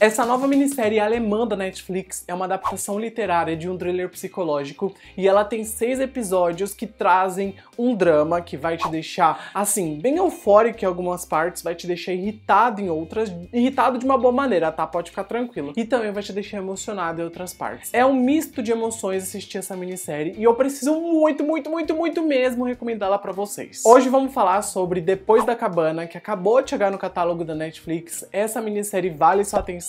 Essa nova minissérie alemã da Netflix é uma adaptação literária de um thriller psicológico e ela tem seis episódios que trazem um drama que vai te deixar, assim, bem eufórico em algumas partes, vai te deixar irritado em outras, irritado de uma boa maneira, tá? Pode ficar tranquilo. E também vai te deixar emocionado em outras partes. É um misto de emoções assistir essa minissérie e eu preciso muito, muito, muito, muito mesmo recomendá-la para vocês. Hoje vamos falar sobre Depois da Cabana, que acabou de chegar no catálogo da Netflix. Essa minissérie vale sua atenção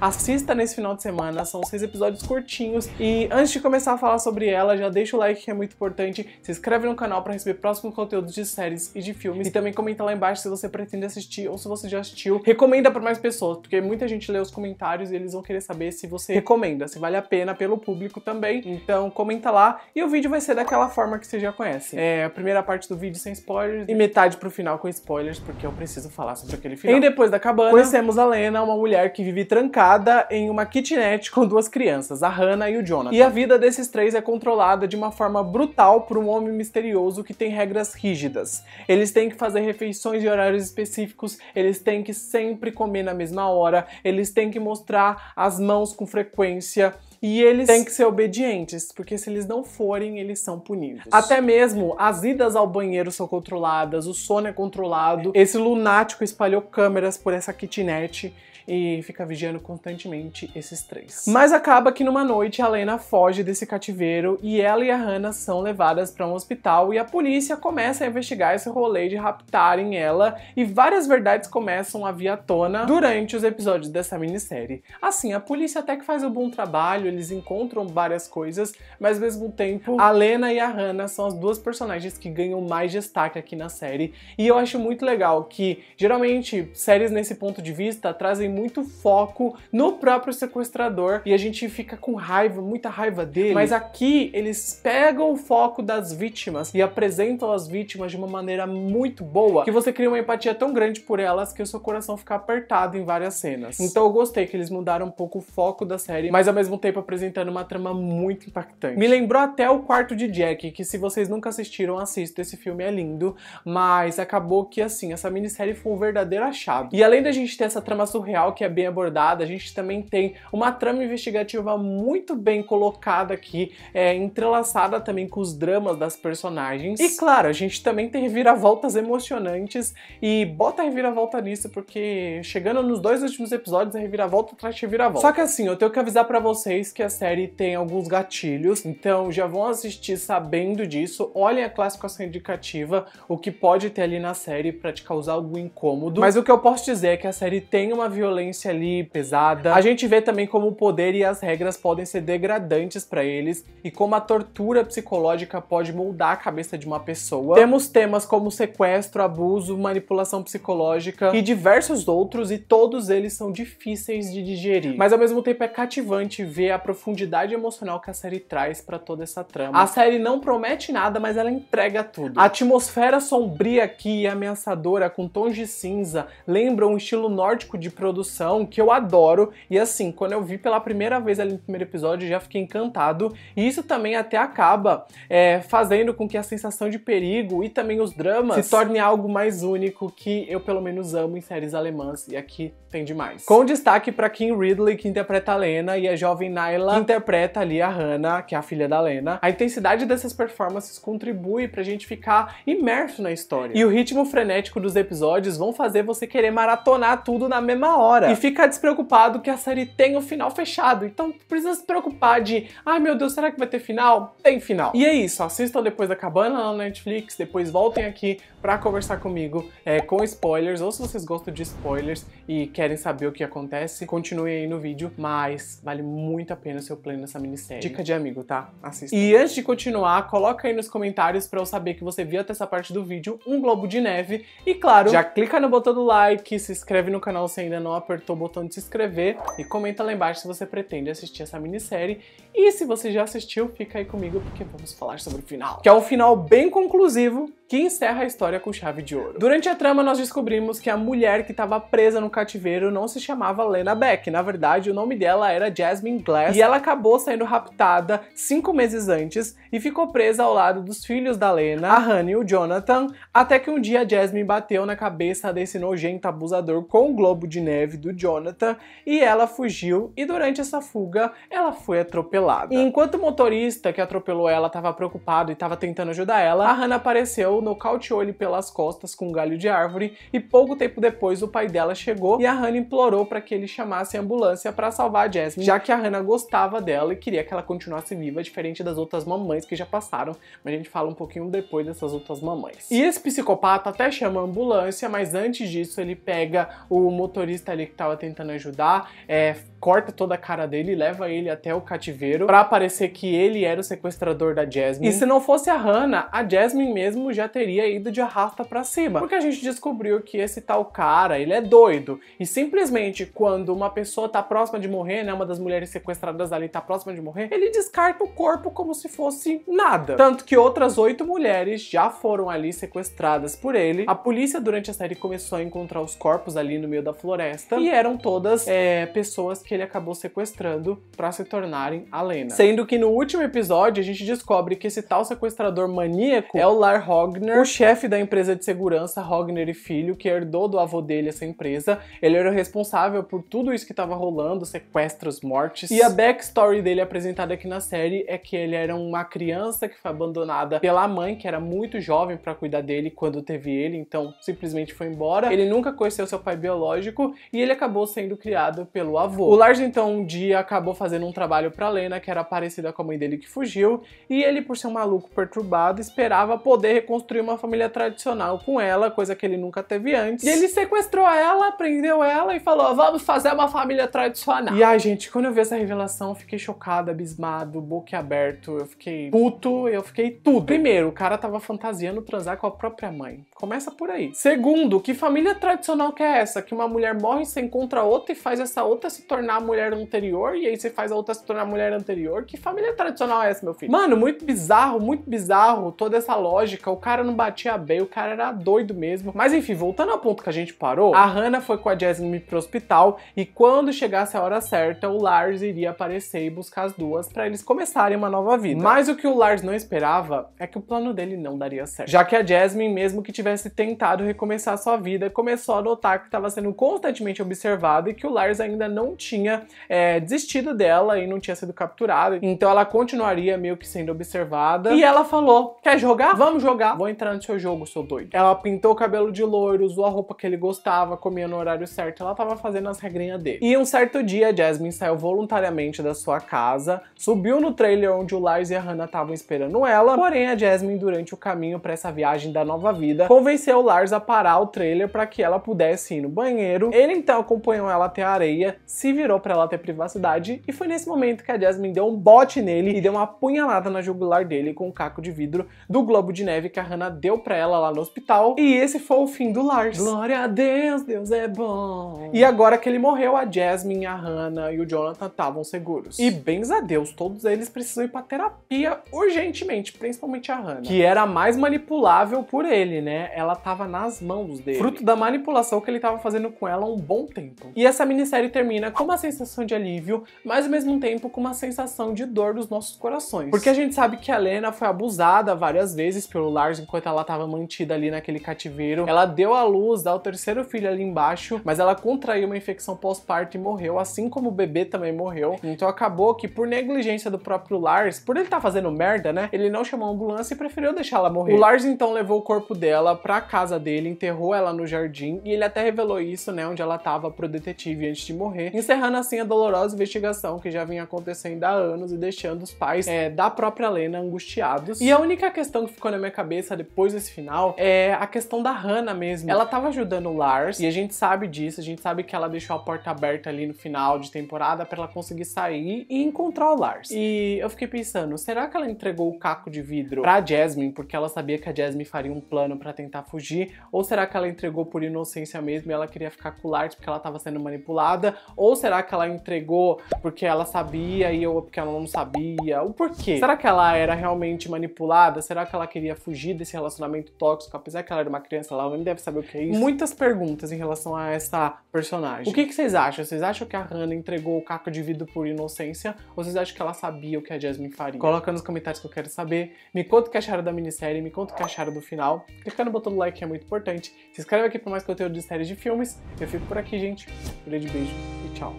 Assista nesse final de semana, são seis episódios curtinhos. E antes de começar a falar sobre ela, já deixa o like que é muito importante, se inscreve no canal para receber próximos conteúdos de séries e de filmes. E também comenta lá embaixo se você pretende assistir ou se você já assistiu. Recomenda para mais pessoas, porque muita gente lê os comentários e eles vão querer saber se você recomenda, se vale a pena pelo público também. Então comenta lá e o vídeo vai ser daquela forma que você já conhece. É a primeira parte do vídeo sem spoilers e metade pro final com spoilers, porque eu preciso falar sobre aquele final. E depois da cabana, conhecemos a Lena, uma mulher que vive vive trancada em uma kitnet com duas crianças, a Hannah e o Jonathan. E a vida desses três é controlada de uma forma brutal por um homem misterioso que tem regras rígidas. Eles têm que fazer refeições em horários específicos, eles têm que sempre comer na mesma hora, eles têm que mostrar as mãos com frequência, e eles têm que ser obedientes, porque se eles não forem, eles são punidos. Até mesmo as idas ao banheiro são controladas, o sono é controlado. Esse lunático espalhou câmeras por essa kitnet e fica vigiando constantemente esses três. Mas acaba que numa noite a Lena foge desse cativeiro e ela e a Hannah são levadas para um hospital e a polícia começa a investigar esse rolê de raptarem ela e várias verdades começam a vir à tona durante os episódios dessa minissérie. Assim, a polícia até que faz um bom trabalho, eles encontram várias coisas, mas ao mesmo tempo a Lena e a Hannah são as duas personagens que ganham mais destaque aqui na série e eu acho muito legal que geralmente séries nesse ponto de vista trazem muito foco foco no próprio sequestrador e a gente fica com raiva, muita raiva dele. Mas aqui eles pegam o foco das vítimas e apresentam as vítimas de uma maneira muito boa que você cria uma empatia tão grande por elas que o seu coração fica apertado em várias cenas. Então eu gostei que eles mudaram um pouco o foco da série, mas ao mesmo tempo apresentando uma trama muito impactante. Me lembrou até o quarto de Jack, que se vocês nunca assistiram, assistam. Esse filme é lindo, mas acabou que assim, essa minissérie foi um verdadeiro achado. E além da gente ter essa trama surreal que é bem abordada abordada, a gente também tem uma trama investigativa muito bem colocada aqui, é, entrelaçada também com os dramas das personagens. E claro, a gente também tem reviravoltas emocionantes e bota a reviravolta nisso, porque chegando nos dois últimos episódios, a reviravolta traz reviravolta. Só que assim, eu tenho que avisar para vocês que a série tem alguns gatilhos, então já vão assistir sabendo disso, olhem a classificação indicativa, o que pode ter ali na série para te causar algum incômodo. Mas o que eu posso dizer é que a série tem uma violência ali pesada. A gente vê também como o poder e as regras podem ser degradantes para eles e como a tortura psicológica pode moldar a cabeça de uma pessoa. Temos temas como sequestro, abuso, manipulação psicológica e diversos outros, e todos eles são difíceis de digerir. Mas ao mesmo tempo é cativante ver a profundidade emocional que a série traz para toda essa trama. A série não promete nada, mas ela entrega tudo. A atmosfera sombria aqui e ameaçadora, com tons de cinza, lembra um estilo nórdico de produção que eu eu adoro. E assim, quando eu vi pela primeira vez ali no primeiro episódio, já fiquei encantado. E isso também até acaba é, fazendo com que a sensação de perigo e também os dramas se torne algo mais único que eu pelo menos amo em séries alemãs. E aqui tem demais. Com destaque para Kim Ridley, que interpreta a Lena, e a jovem Naila, que interpreta ali a Hannah, que é a filha da Lena. A intensidade dessas performances contribui pra gente ficar imerso na história. E o ritmo frenético dos episódios vão fazer você querer maratonar tudo na mesma hora. E fica despreocupado que a série tem o final fechado. Então precisa se preocupar de, ai meu Deus, será que vai ter final? Tem final. E é isso, assistam depois da cabana lá no Netflix, depois voltem aqui para conversar comigo é, com spoilers, ou se vocês gostam de spoilers e querem saber o que acontece, continuem aí no vídeo, mas vale muito a pena o seu plano nessa minissérie. Dica de amigo, tá? Assista. E antes de continuar, coloca aí nos comentários para eu saber que você viu até essa parte do vídeo um globo de neve e claro, já clica no botão do like, se inscreve no canal se ainda não apertou o botão botão de se inscrever e comenta lá embaixo se você pretende assistir essa minissérie. E se você já assistiu, fica aí comigo porque vamos falar sobre o final. Que é um final bem conclusivo, que encerra a história com chave de ouro. Durante a trama, nós descobrimos que a mulher que estava presa no cativeiro não se chamava Lena Beck. Na verdade, o nome dela era Jasmine Glass e ela acabou sendo raptada cinco meses antes e ficou presa ao lado dos filhos da Lena, a Honey e o Jonathan, até que um dia Jasmine bateu na cabeça desse nojento abusador com o globo de neve do Jonathan e ela fugiu e durante essa fuga ela foi atropelada. E enquanto o motorista que atropelou ela estava preocupado e estava tentando ajudar ela, a Hannah apareceu Joe nocauteou ele pelas costas com um galho de árvore e pouco tempo depois o pai dela chegou e a Hannah implorou para que ele chamasse a ambulância para salvar a Jasmine, já que a Hannah gostava dela e queria que ela continuasse viva, diferente das outras mamães que já passaram, mas a gente fala um pouquinho depois dessas outras mamães. E esse psicopata até chama a ambulância, mas antes disso ele pega o motorista ali que estava tentando ajudar, é, corta toda a cara dele e leva ele até o cativeiro para parecer que ele era o sequestrador da Jasmine. E se não fosse a Hannah, a Jasmine mesmo já teria ido de arrasta para cima. Porque a gente descobriu que esse tal cara, ele é doido. E simplesmente quando uma pessoa tá próxima de morrer, né, uma das mulheres sequestradas ali tá próxima de morrer, ele descarta o corpo como se fosse nada. Tanto que outras oito mulheres já foram ali sequestradas por ele. A polícia durante a série começou a encontrar os corpos ali no meio da floresta e eram todas é, pessoas que ele acabou sequestrando para se tornarem a Lena. Sendo que no último episódio a gente descobre que esse tal sequestrador maníaco é o Lar Hogner, o chefe da empresa de segurança Hogner e Filho, que herdou do avô dele essa empresa. Ele era o responsável por tudo isso que estava rolando, sequestros, mortes. E a backstory dele apresentada aqui na série é que ele era uma criança que foi abandonada pela mãe, que era muito jovem para cuidar dele quando teve ele, então simplesmente foi embora. Ele nunca conheceu seu pai biológico e ele acabou sendo criado pelo avô. O Lars então um dia acabou fazendo um trabalho para Lena, que era parecida com a mãe dele que fugiu, e ele, por ser um maluco perturbado, esperava poder reconstruir uma família tradicional com ela, coisa que ele nunca teve antes. E ele sequestrou ela, prendeu ela e falou: "Vamos fazer uma família tradicional". E ai, gente, quando eu vi essa revelação, eu fiquei chocada, abismado, boquiaberto, eu fiquei puto, eu fiquei tudo. Primeiro, o cara tava fantasiando transar com a própria mãe. Começa por aí. Segundo, que família tradicional que é essa que uma mulher morre, se encontra outra e faz essa outra se tornar tornar a mulher anterior, e aí você faz a outra se tornar a mulher anterior. Que família tradicional é essa, meu filho? Mano, muito bizarro, muito bizarro toda essa lógica. O cara não batia bem, o cara era doido mesmo. Mas enfim, voltando ao ponto que a gente parou, a Hannah foi com a Jasmine pro hospital e quando chegasse a hora certa, o Lars iria aparecer e buscar as duas para eles começarem uma nova vida. Mas o que o Lars não esperava é que o plano dele não daria certo. Já que a Jasmine, mesmo que tivesse tentado recomeçar sua vida, começou a notar que estava sendo constantemente observada e que o Lars ainda não tinha tinha é, desistido dela e não tinha sido capturada. Então ela continuaria meio que sendo observada. E ela falou: Quer jogar? Vamos jogar. Vou entrar no seu jogo, sou doido. Ela pintou o cabelo de loiro, usou a roupa que ele gostava, comia no horário certo. Ela tava fazendo as regrinhas dele. E um certo dia, Jasmine saiu voluntariamente da sua casa, subiu no trailer onde o Lars e a Hannah estavam esperando ela. Porém, a Jasmine, durante o caminho para essa viagem da nova vida, convenceu o Lars a parar o trailer para que ela pudesse ir no banheiro. Ele então acompanhou ela até a areia, se virou virou para ela ter privacidade e foi nesse momento que a Jasmine deu um bote nele e deu uma punhalada na jugular dele com um caco de vidro do globo de neve que a Hannah deu para ela lá no hospital. E esse foi o fim do Lars. Glória a Deus, Deus é bom. E agora que ele morreu, a Jasmine, a Hannah e o Jonathan estavam seguros. E bens a Deus, todos eles precisam ir pra terapia urgentemente, principalmente a Hannah, que era mais manipulável por ele, né? Ela tava nas mãos dele. Fruto da manipulação que ele tava fazendo com ela há um bom tempo. E essa minissérie termina com uma sensação de alívio, mas ao mesmo tempo com uma sensação de dor dos nossos corações. Porque a gente sabe que a Lena foi abusada várias vezes pelo Lars enquanto ela estava mantida ali naquele cativeiro. Ela deu à luz ao terceiro filho ali embaixo, mas ela contraiu uma infecção pós-parto e morreu, assim como o bebê também morreu. Então acabou que por negligência do próprio Lars, por ele estar tá fazendo merda, né? Ele não chamou a ambulância e preferiu deixar ela morrer. O Lars então levou o corpo dela pra casa dele, enterrou ela no jardim e ele até revelou isso, né, onde ela estava pro detetive antes de morrer, encerrando encerrando assim a dolorosa investigação que já vinha acontecendo há anos e deixando os pais é, da própria Lena angustiados. E a única questão que ficou na minha cabeça depois desse final é a questão da Hannah mesmo. Ela tava ajudando o Lars e a gente sabe disso, a gente sabe que ela deixou a porta aberta ali no final de temporada para ela conseguir sair e encontrar o Lars. E eu fiquei pensando, será que ela entregou o caco de vidro pra Jasmine porque ela sabia que a Jasmine faria um plano para tentar fugir? Ou será que ela entregou por inocência mesmo e ela queria ficar com o Lars porque ela tava sendo manipulada? Ou será Será que ela entregou porque ela sabia e eu porque ela não sabia? O porquê? Será que ela era realmente manipulada? Será que ela queria fugir desse relacionamento tóxico? Apesar que ela era uma criança, ela nem deve saber o que é isso. Muitas perguntas em relação a essa personagem. O que, que vocês acham? Vocês acham que a Hannah entregou o caco de vidro por inocência? Ou vocês acham que ela sabia o que a Jasmine faria? Coloca nos comentários que eu quero saber. Me conta o que acharam da minissérie, me conta o que acharam do final. Clica no botão do like que é muito importante. Se inscreve aqui para mais conteúdo de séries de filmes. Eu fico por aqui, gente. Um grande beijo e tchau.